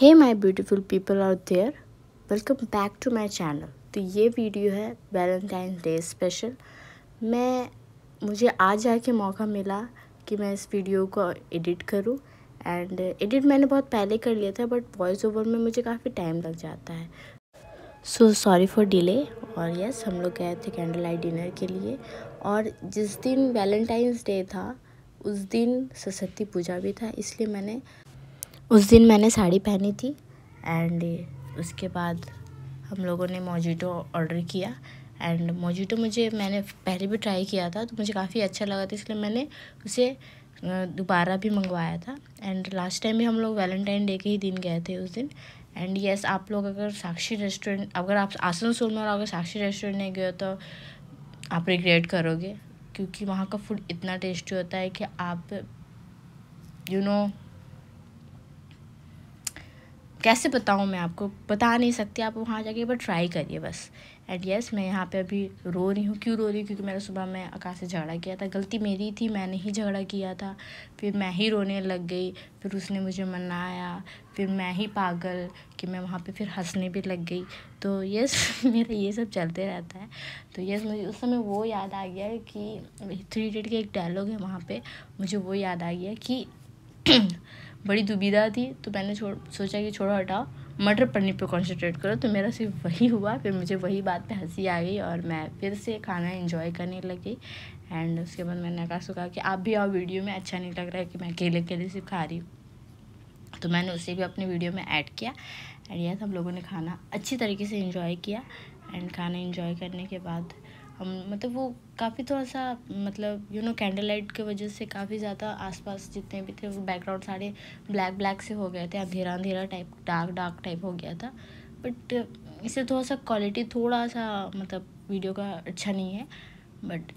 hey my beautiful people out there welcome back to my channel तो ये video है Valentine day special मैं मुझे आज जाके मौका मिला कि मैं इस वीडियो को एडिट करूं एंड एडिट मैंने बहुत पहले कर लिया था बट वॉइस ओवर में मुझे काफ़ी टाइम लग जाता है सो सॉरी फॉर डिले और यस हम लोग गए थे कैंडल लाइट डिनर के लिए और जिस दिन वैलेंटाइंस डे था उस दिन सरस्वती पूजा भी था इसलिए मैंने उस दिन मैंने साड़ी पहनी थी एंड उसके बाद हम लोगों ने मोजिटो ऑर्डर किया एंड मोजिटो मुझे मैंने पहले भी ट्राई किया था तो मुझे काफ़ी अच्छा लगा था इसलिए मैंने उसे दोबारा भी मंगवाया था एंड लास्ट टाइम भी हम लोग वैलेंटाइन डे के ही दिन गए थे उस दिन एंड यस yes, आप लोग अगर साक्षी रेस्टोरेंट अगर आप आसनसोल में और अगर साक्षी रेस्टोरेंट नहीं गए तो आप रिग्रेट करोगे क्योंकि वहाँ का फूड इतना टेस्टी होता है कि आप यू you नो know, कैसे बताऊँ मैं आपको बता नहीं सकती आप वहाँ जाके बट ट्राई करिए बस एंड येस yes, मैं यहाँ पे अभी रो रही हूँ क्यों रो रही हूँ क्योंकि मैंने सुबह मैं आकाश से झगड़ा किया था गलती मेरी थी मैंने ही झगड़ा किया था फिर मैं ही रोने लग गई फिर उसने मुझे मनाया फिर मैं ही पागल कि मैं वहाँ पे फिर हंसने भी लग गई तो यस मेरा ये सब चलते रहता है तो यस मुझे उस समय वो याद आ गया कि थ्री डेट का एक डायलॉग है वहाँ पर मुझे वो याद आ गया कि बड़ी दुविधा थी तो मैंने छोड़ सोचा कि छोड़ो हटाओ मटर पनीर पे कॉन्सेंट्रेट करो तो मेरा सिर्फ वही हुआ फिर मुझे वही बात पे हंसी आ गई और मैं फिर से खाना एंजॉय करने लगी एंड उसके बाद मैंने कहा को कहा कि आप भी आओ वीडियो में अच्छा नहीं लग रहा है कि मैं अकेले अकेले सिर्फ खा रही हूँ तो मैंने उसे भी अपने वीडियो में ऐड किया एंड यस हम लोगों ने खाना अच्छी तरीके से इन्जॉय किया एंड खाना इंजॉय करने के बाद हम मतलब वो काफ़ी थोड़ा सा मतलब यू नो कैंडल लाइट की वजह से काफ़ी ज़्यादा आसपास जितने भी थे वो बैकग्राउंड सारे ब्लैक ब्लैक से हो गए थे अंधेरा अंधेरा टाइप डार्क डार्क टाइप हो गया था बट इससे थोड़ा सा क्वालिटी थोड़ा सा मतलब वीडियो का अच्छा नहीं है बट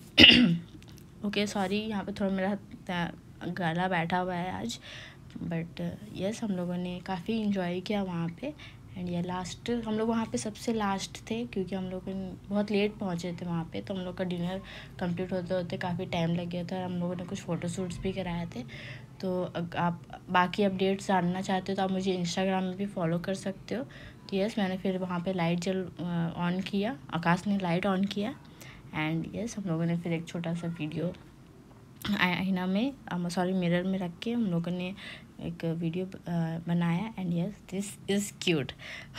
ओके सॉरी यहाँ पे थोड़ा मेरा गला बैठा हुआ है आज बट यस yes, हम लोगों ने काफ़ी इन्जॉय किया वहाँ पे एंड ये लास्ट हम लोग वहाँ पे सबसे लास्ट थे क्योंकि हम लोग बहुत लेट पहुँचे थे वहाँ पे तो हम लोग का डिनर कंप्लीट होते होते काफ़ी टाइम लग गया था हम लोगों ने कुछ फ़ोटोशूट्स भी कराए थे तो आप बाकी अपडेट्स जानना चाहते हो तो आप मुझे इंस्टाग्राम में भी फॉलो कर सकते हो तो यस मैंने फिर वहाँ पर लाइट जल ऑन किया आकाश ने लाइट ऑन किया एंड यस हम लोगों ने फिर एक छोटा सा वीडियो आईना में सॉरी मिरर में रख के हम लोगों ने एक वीडियो uh, बनाया and yes this is cute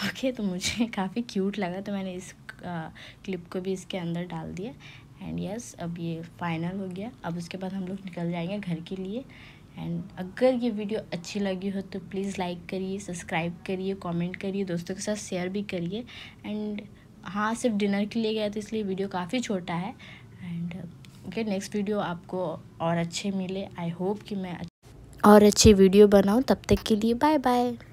okay तो मुझे काफ़ी क्यूट लगा तो मैंने इस क्लिप uh, को भी इसके अंदर डाल दिया एंड यस अब ये फाइनल हो गया अब उसके बाद हम लोग निकल जाएंगे घर के लिए एंड अगर ये वीडियो अच्छी लगी हो तो प्लीज़ लाइक करिए सब्सक्राइब करिए कमेंट करिए दोस्तों के साथ शेयर भी करिए एंड हाँ सिर्फ डिनर के लिए गया तो इसलिए वीडियो काफ़ी छोटा है ओके नेक्स्ट वीडियो आपको और अच्छे मिले आई होप कि मैं और अच्छी वीडियो बनाऊँ तब तक के लिए बाय बाय